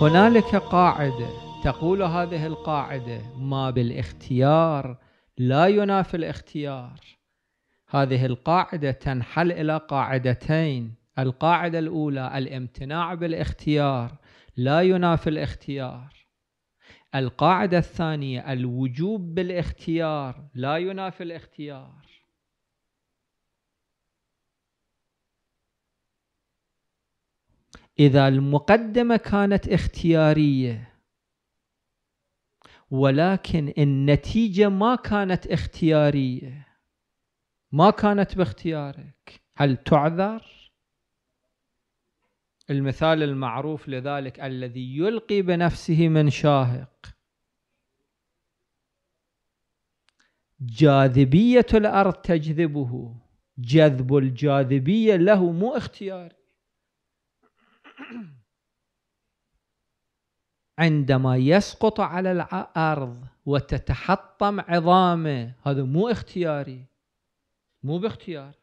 هنالك قاعدة تقول هذه القاعدة ما بالاختيار لا ينافي الاختيار هذه القاعدة تنحل إلى قاعدتين القاعدة الأولى الامتناع بالاختيار لا ينافي الاختيار القاعدة الثانية الوجوب بالاختيار لا ينافي الاختيار إذا المقدمة كانت اختيارية ولكن النتيجة ما كانت اختيارية ما كانت باختيارك هل تعذر؟ المثال المعروف لذلك الذي يلقي بنفسه من شاهق جاذبية الأرض تجذبه جذب الجاذبية له مو اختياري عندما يسقط على الارض وتتحطم عظامه هذا مو اختياري مو باختيار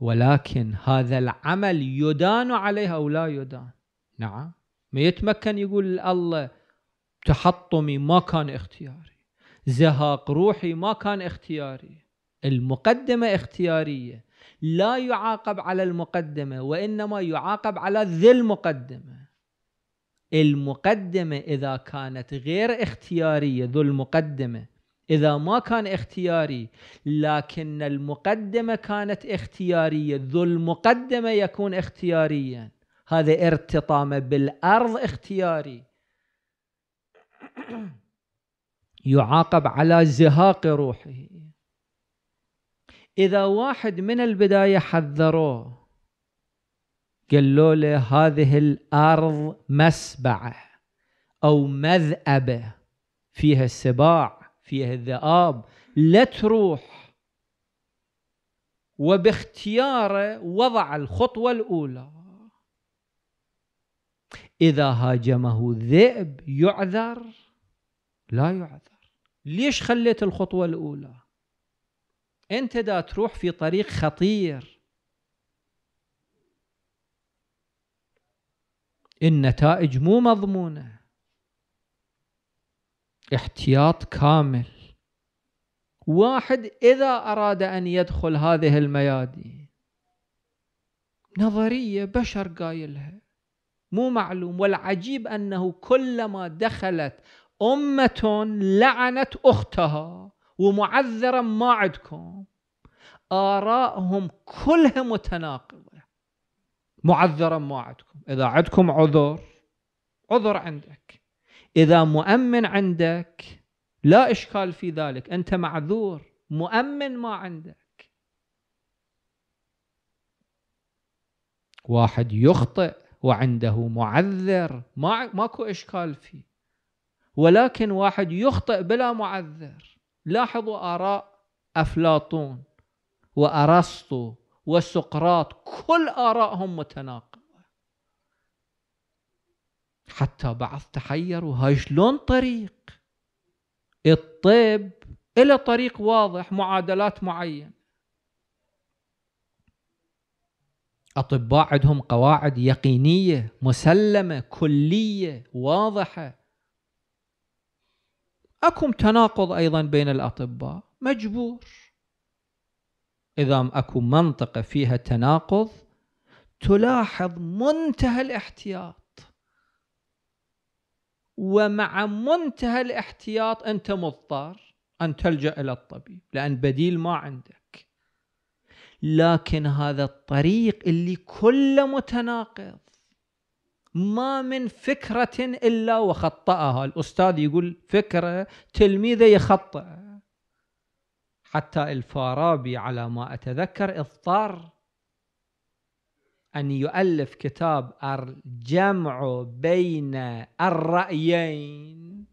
ولكن هذا العمل يدان عليه او لا يدان نعم ما يتمكن يقول الله تحطمي ما كان اختياري زهاق روحي ما كان اختياري المقدمه اختياريه لا يعاقب على المقدمة وإنما يعاقب على ذي المقدمة المقدمة إذا كانت غير اختيارية ذو المقدمة إذا ما كان اختياري لكن المقدمة كانت اختيارية ذو المقدمة يكون اختياريا هذا ارتطامه بالأرض اختياري يعاقب على زهاق روحه إذا واحد من البداية حذروه قالوا له هذه الأرض مسبعة أو مذأبة فيها السباع فيها الذئاب لا تروح وباختياره وضع الخطوة الأولى إذا هاجمه ذئب يعذر لا يعذر ليش خليت الخطوة الأولى انت دا تروح في طريق خطير النتائج مو مضمونه احتياط كامل واحد اذا اراد ان يدخل هذه الميادين نظريه بشر قايلها مو معلوم والعجيب انه كلما دخلت امه لعنت اختها ومعذرا ما عندكم آرائهم كلها متناقضة معذرا ما عندكم إذا عندكم عذر عذر عندك إذا مؤمن عندك لا إشكال في ذلك أنت معذور مؤمن ما عندك واحد يخطئ وعنده معذر ما ماكو إشكال فيه ولكن واحد يخطئ بلا معذر لاحظوا آراء أفلاطون وأرسطو وسقراط كل آرائهم متناقضة حتى بعض تحيروا هاي شلون طريق الطيب إلى طريق واضح معادلات معينة أطباء عندهم قواعد يقينية مسلمة كلية واضحة أكم تناقض أيضا بين الأطباء مجبور إذا أكو منطقة فيها تناقض تلاحظ منتهى الاحتياط ومع منتهى الاحتياط أنت مضطر أن تلجأ إلى الطبيب لأن بديل ما عندك لكن هذا الطريق اللي كله متناقض ما من فكرة إلا وخطأها الأستاذ يقول فكرة تلميذه يخطأ حتى الفارابي على ما أتذكر اضطر أن يؤلف كتاب الجمع بين الرأيين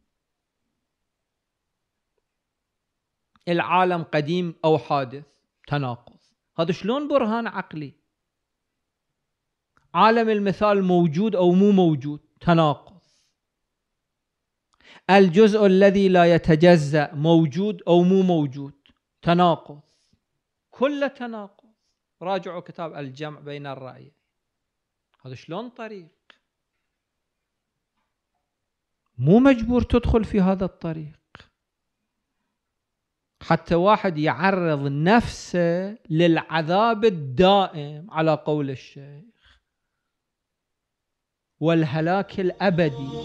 العالم قديم أو حادث تناقض هذا شلون برهان عقلي عالم المثال موجود أو مو موجود تناقض الجزء الذي لا يتجزأ موجود أو مو موجود تناقض كل تناقض راجعوا كتاب الجمع بين الرأي هذا شلون طريق مو مجبور تدخل في هذا الطريق حتى واحد يعرض نفسه للعذاب الدائم على قول الشيخ والهلاك الابدي